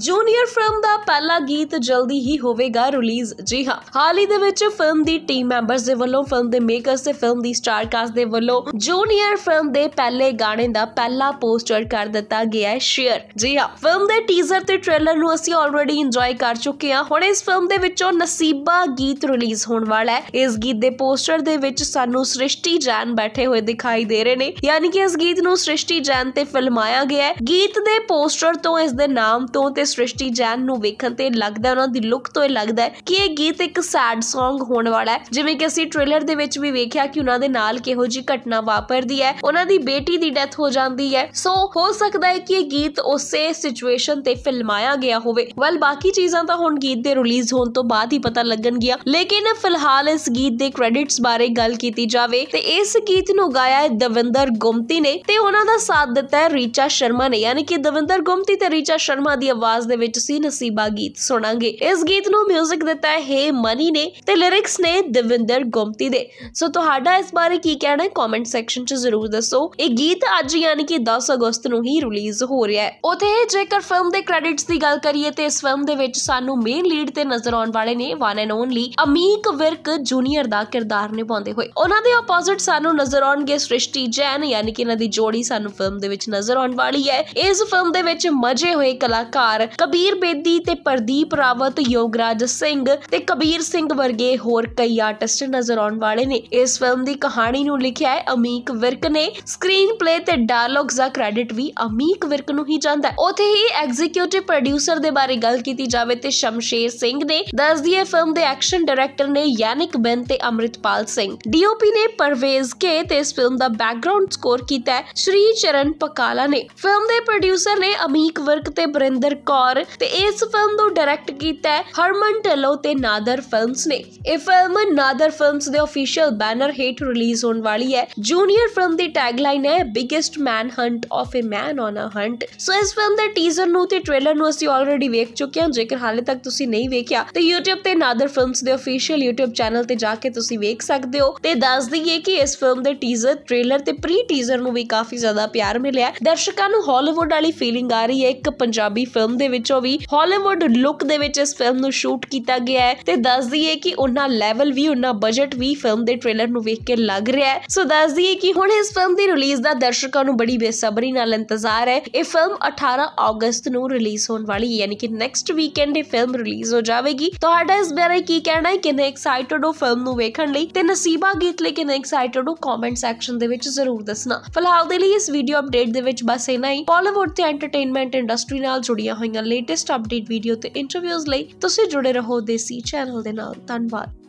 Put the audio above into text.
junior film ਦਾ ਪਹਿਲਾ ਗੀਤ ਜਲਦੀ ਹੀ ਹੋਵੇਗਾ ਰਿਲੀਜ਼ ਜੀ ਹਾਂ ਹਾਲ ਹੀ ਦੇ ਵਿੱਚ ਫਿਲਮ ਦੀ ਟੀਮ ਮੈਂਬਰਸ ਦੇ ਵੱਲੋਂ ਫਿਲਮ ਦੇ ਮੇਕਰਸ ਤੇ ਫਿਲਮ ਦੀ ਸਟਾਰ ਕਾਸਟ ਦੇ ਵੱਲੋਂ ਜੂਨੀਅਰ ਫਿਲਮ ਦੇ ਪਹਿਲੇ ਗਾਣੇ ਦਾ ਪਹਿਲਾ ਪੋਸਟਰ ਕਰ ਦਿੱਤਾ ਗਿਆ ਹੈ ਸ਼ੇਅਰ ਜੀ ਹਾਂ ਫਿਲਮ ਦੇ ਟੀਜ਼ਰ ਤੇ ਟ੍ਰੇਲਰ ਨੂੰ ਅਸੀਂ ਆਲਰੇਡੀ ਇੰਜੋਏ ਕਰ ਚੁੱਕੇ ਹਾਂ ਹੁਣ ਇਸ ਫਿਲਮ ਦੇ ਵਿੱਚੋਂ ਨਸੀਬਾ ਗੀਤ ਰਿਲੀਜ਼ ਹੋਣ ਵਾਲਾ ਹੈ ਇਸ ਗੀਤ ਦੇ ਪੋਸਟਰ ਦੇ ਵਿੱਚ ਸਾਨੂੰ ਸ੍ਰਿਸ਼ਟੀ ਜੈਨ ਬੈਠੇ ਹੋਏ ਦਿਖਾਈ ਦੇ ਰਹੇ ਨੇ ਯਾਨੀ ਕਿ ਇਸ ਗੀਤ ਨੂੰ ਸ੍ਰਿਸ਼ਟੀ ਜੈਨ ਤੇ ਫਿਲਮਾਇਆ ਗਿਆ ਹੈ ਗੀਤ ਦੇ ਪੋਸਟਰ ਤੋਂ ਇਸ ਦੇ ਨਾਮ ਤੋਂ ਤੇ ਸ੍ਰਿਸ਼ਟੀ ਜੈਨ ਨੂੰ ਵੇਖਣ ਤੇ ਲੱਗਦਾ ਉਹਨਾਂ ਦੀ ਲੁੱਕ ਤੋਂ ਇਹ ਲੱਗਦਾ ਹੈ ਕਿ ਇਹ ਗੀਤ ਇੱਕ ਸੈਡ Song ਹੋਣ ਵਾਲਾ ਹੈ ਜਿਵੇਂ ਕਿ ਅਸੀਂ ਟ੍ਰੇਲਰ ਦੇ ਵਿੱਚ ਵੀ ਵੇਖਿਆ ਕਿ ਉਹਨਾਂ ਦੇ ਨਾਲ ਕਿਹੋ ਜੀ ਘਟਨਾ ਵਾਪਰਦੀ ਹੈ ਉਹਨਾਂ ਦੀ ਬੇਟੀ ਦੀ ਡੈਥ ਹੋ ਜਾਂਦੀ ਹੈ ਸੋ ਹੋ ਸਕਦਾ ਹੈ ਕਿ ਇਹ ਗੀਤ ਉਸੇ ਸਿਚੁਏਸ਼ਨ ਤੇ ਫਿਲਮਾਇਆ ਗਿਆ ਹੋਵੇ ਵੈਲ ਬਾਕੀ ਚੀਜ਼ਾਂ ਤਾਂ ਹੁਣ ਗੀਤ ਦੇ ਰਿਲੀਜ਼ ਹੋਣ ਤੋਂ ਬਾਅਦ ਹੀ ਪਤਾ ਲੱਗਣਗੀਆਂ ਲੇਕਿਨ ਫਿਲਹਾਲ ਇਸ ਗੀਤ ਦੇ ਕ੍ਰੈਡਿਟਸ ਬਾਰੇ ਗੱਲ ਕੀਤੀ ਜਾਵੇ ਤੇ ਇਸ ਗੀਤ ਨੂੰ ਗਾਇਆ ਹੈ ਦਵਿੰਦਰ ਗੁਮਤੀ ਨੇ ਤੇ ਉਹਨਾਂ ਦਾ ਸਾਥ ਦਿੱਤਾ ਹੈ ਰੀਚਾ ਸ਼ਰਮਾ ਨੇ ਯਾਨੀ ਕਿ ਦਵਿੰਦਰ ਗੁਮਤੀ ਤੇ ਰੀਚਾ ਸ਼ਰਮਾ ਦੀ ਆਵਾਜ਼ ਆਵਾਜ਼ ਦੇ ਵਿੱਚ ਸੀ ਨਸੀਬਾ ਗੀਤ ਸੁਣਾਂਗੇ ਇਸ ਗੀਤ ਨੂੰ 뮤직 ਦਿੱਤਾ ਹੈ ਹੇ ਮਨੀ ਨੇ ਤੇ ਲਿਰਿਕਸ ਨੇ ਦਵਿੰਦਰ ਗੁਮਤੀ ਦੇ ਸੋ ਤੁਹਾਡਾ ਇਸ ਬਾਰੇ ਕੀ ਕਹਿਣਾ ਹੈ ਕਮੈਂਟ ਸੈਕਸ਼ਨ 'ਚ ਜ਼ਰੂਰ ਦੱਸੋ ਇਹ ਗੀਤ ਅੱਜ ਯਾਨੀ ਕਿ 10 ਅਗਸਤ ਨੂੰ ਹੀ ਰਿਲੀਜ਼ ਹੋ ਰਿਹਾ ਹੈ ਉਥੇ ਜੇਕਰ ਫਿਲਮ ਦੇ ਕ੍ਰੈਡਿਟਸ ਦੀ ਗੱਲ ਕਰੀਏ ਤੇ ਇਸ ਫਿਲਮ ਦੇ ਵਿੱਚ ਸਾਨੂੰ ਮੇਨ ਲੀਡ ਤੇ ਨਜ਼ਰ ਆਉਣ ਵਾਲੇ ਨੇ one and only Amik Virk junior ਦਾ ਕਿਰਦਾਰ ਨਿਭਾਉਂਦੇ ਹੋਏ ਉਹਨਾਂ ਦੇ ਆਪੋਜ਼ਿਟ ਸਾਨੂੰ ਨਜ਼ਰ ਆਉਣਗੇ ਸ੍ਰਿਸ਼ਟੀ ਜੈਨ ਯਾਨੀ ਕਿ ਇਹਨਾਂ ਦੀ ਜੋੜੀ ਸਾਨੂੰ ਫਿਲਮ ਦੇ ਵਿੱਚ ਨਜ਼ਰ ਆਉਣ ਵਾਲੀ ਹੈ ਇਸ ਫਿਲਮ ਦੇ ਵਿੱਚ ਮਜੇ ਹੋਏ ਕਲਾਕਾਰ ਕਬੀਰ ਬੇਦੀ ਤੇ ਪ੍ਰਦੀਪ ਰਾਵਤ ਯੋਗਰਾਜ ਸਿੰਘ ਤੇ ਕਬੀਰ ਸਿੰਘ ਵਰਗੇ ਹੋਰ ਕਈ ਆਰਟਿਸਟ ਨਜ਼ਰ ਆਉਣ ਵਾਲੇ ਨੇ ਇਸ ਫਿਲਮ ਦੀ ਕਹਾਣੀ ਨੂੰ ਲਿਖਿਆ ਹੈ ਅਮੀਕ ਵਿਰਕ ਨੇ ਸਕਰੀਨ ਪਲੇ ਤੇ ਡਾਇਲੌਗਸ ਦਾ ਕ੍ਰੈਡਿਟ ਵੀ ਅਮੀਕ ਵਿਰਕ ਨੂੰ ਹੀ ਜਾਂਦਾ ਹੈ ਉਥੇ ਹੀ ਐਗਜ਼ੀਕਿਊਟਿਵ ਪ੍ਰੋਡਿਊਸਰ ਦੇ ਬਾਰੇ ਗੱਲ ਕੀਤੀ ਜਾਵੇ ਤੇ ਸ਼ਮਸ਼ੇਰ ਸਿੰਘ ਨੇ ਦੱਸਦੀ ਹੈ ਫਿਲਮ ਦੇ ਐਕਸ਼ਨ ਡਾਇਰੈਕਟਰ ਨੇ ਯਾਨਿਕ ਬੈਨ ਤੇ ਅਮਰਿਤਪਾਲ ਸਿੰਘ ਡੀਓਪੀ ਨੇ ਪਰਵੇਜ਼ ਕੇ ਤੇ ਇਸ ਫਿਲਮ ਦਾ ਬੈਕਗ੍ਰਾਉਂਡ ਸਕੋਰ ਕੀਤਾ ਹੈ ਸ਼੍ਰੀ ਚਰਨ ਪਕਾਲਾ ਨੇ ਫਿਲਮ ਦੇ ਪ੍ਰੋਡਿਊਸਰ ਨੇ ਅਮੀਕ ਵਰਕ ਤੇ ਬਰਿੰਦਰ ਕੌਰ ਤੇ ਇਸ ਫਿਲਮ ਨੂੰ ਡਾਇਰੈਕਟ ਕੀਤਾ ਹੈ ਹਰਮਨ ਟੈਲੋ ਤੇ ਨਾਦਰ ਫਿਲਮਸ ਨੇ ਇਹ ਫਿਲਮ ਨਾਦਰ ਫਿਲਮਸ ਦੇ ਅਫੀਸ਼ੀਅਲ ਬੈਨਰ ਹੇਠ ਰਿਲੀਜ਼ ਹੋਣ ਵਾਲੀ ਹੈ ਜੂਨੀਅਰ ਫਿਲਮ ਦੀ ਟੈਗਲਾਈਨ ਹੈ biggest manhunt of a man on a hunt so ਇਸ ਫਿਲਮ ਦੇ ਟੀਜ਼ਰ ਨੂੰ ਤੇ ਟ੍ਰੇਲਰ ਨੂੰ ਅਸੀਂ ਆਲਰੇਡੀ ਵੇਖ ਚੁੱਕੇ ਹਾਂ ਜੇਕਰ ਹਾਲੇ ਤੱਕ ਤੁਸੀਂ ਨਹੀਂ ਵੇਖਿਆ ਤੇ YouTube ਤੇ ਨਾਦਰ ਫਿਲਮਸ ਦੇ ਅਫੀਸ਼ੀਅਲ YouTube ਚੈਨਲ ਤੇ ਜਾ ਕੇ ਤੁਸੀਂ ਵੇਖ ਸਕਦੇ ਹੋ ਤੇ ਦੱਸ ਦਈਏ ਕਿ ਇਸ ਫਿਲਮ ਦੇ ਟੀਜ਼ਰ ਟ੍ਰੇਲਰ ਤੇ ਪ੍ਰੀ ਟੀਜ਼ਰ ਨੂੰ ਵੀ ਕਾਫੀ ਜ਼ਿਆਦਾ ਪਿਆਰ ਮਿਲਿਆ ਦਰਸ਼ਕਾਂ ਨੂੰ ਹਾਲੀਵੁੱਡ ਵਾਲੀ ਫੀਲਿੰਗ ਆ ਰਹੀ ਹੈ ਇੱਕ ਪੰਜਾਬੀ ਫਿਲਮ ਦੇ ਵਿੱਚੋਂ ਵੀ ਹਾਲੀਵੁੱਡ ਲੁੱਕ ਦੇ ਵਿੱਚ ਇਸ ਫਿਲਮ ਨੂੰ ਸ਼ੂਟ ਕੀਤਾ ਗਿਆ ਹੈ ਤੇ ਦੱਸ ਦਈਏ ਕਿ ਉਹਨਾਂ ਲੈਵਲ ਵੀ ਉਹਨਾਂ ਬਜਟ ਵੀ ਫਿਲਮ ਦੇ ਟ੍ਰੇਲਰ ਨੂੰ ਵੇਖ ਕੇ ਲੱਗ ਰਿਹਾ ਹੈ ਸੋ ਦੱਸ ਦਈਏ ਕਿ ਹੁਣ ਇਸ ਫਿਲਮ ਦੀ ਰਿਲੀਜ਼ ਦਾ ਦਰਸ਼ਕਾਂ ਨੂੰ ਬੜੀ ਬੇਸਬਰੀ ਨਾਲ ਇੰਤਜ਼ਾਰ ਹੈ ਇਹ ਫਿਲਮ 18 ਅਗਸਤ ਨੂੰ ਰਿਲੀਜ਼ ਹੋਣ ਵਾਲੀ ਹੈ ਯਾਨੀ ਕਿ ਨੈਕਸਟ ਵੀਕਐਂਡ ਇਹ ਫਿਲਮ ਰਿਲੀਜ਼ ਹੋ ਜਾਵੇਗੀ ਤੁਹਾਡਾ ਇਸ ਬਾਰੇ ਕੀ ਕਹਿਣਾ ਹੈ ਕਿੰਨੇ ਐਕਸਾਈਟਡ ਹੋ ਫਿਲਮ ਨੂੰ ਵੇਖਣ ਲਈ ਤੇ ਨਸੀਬਾ ਗੀਤ ਲਈ ਕਿੰਨੇ ਐਕਸਾਈਟਡ ਹੋ ਕਮੈਂਟ ਸੈਕਸ਼ਨ ਦੇ ਵਿੱਚ ਜ਼ਰੂਰ ਦੱਸਣਾ ਫਿਲਹਾਲ ਦੇ ਲਈ ਇਸ ਵੀਡੀਓ ਅਪਡੇਟ ਦੇ ਵਿੱਚ ਬਸ ਇਨਾ ਹੀ ਬਾਲੀਵੁੱਡ ਤੇ ਐਂਟਰਟੇਨਮੈਂਟ ਇੰਡਸਟਰੀ ਨਾਲ ਜੁੜੀਆਂ ਹੋਈਆਂ ਦੀਆਂ ਲੇਟੈਸਟ ਅਪਡੇਟ ਵੀਡੀਓ ਤੇ ਇੰਟਰਵਿਊਜ਼ ਲਈ ਤੁਸੀਂ ਜੁੜੇ ਰਹੋ ਦੇਸੀ ਚੈਨਲ ਦੇ ਨਾਲ ਧੰਨਵਾਦ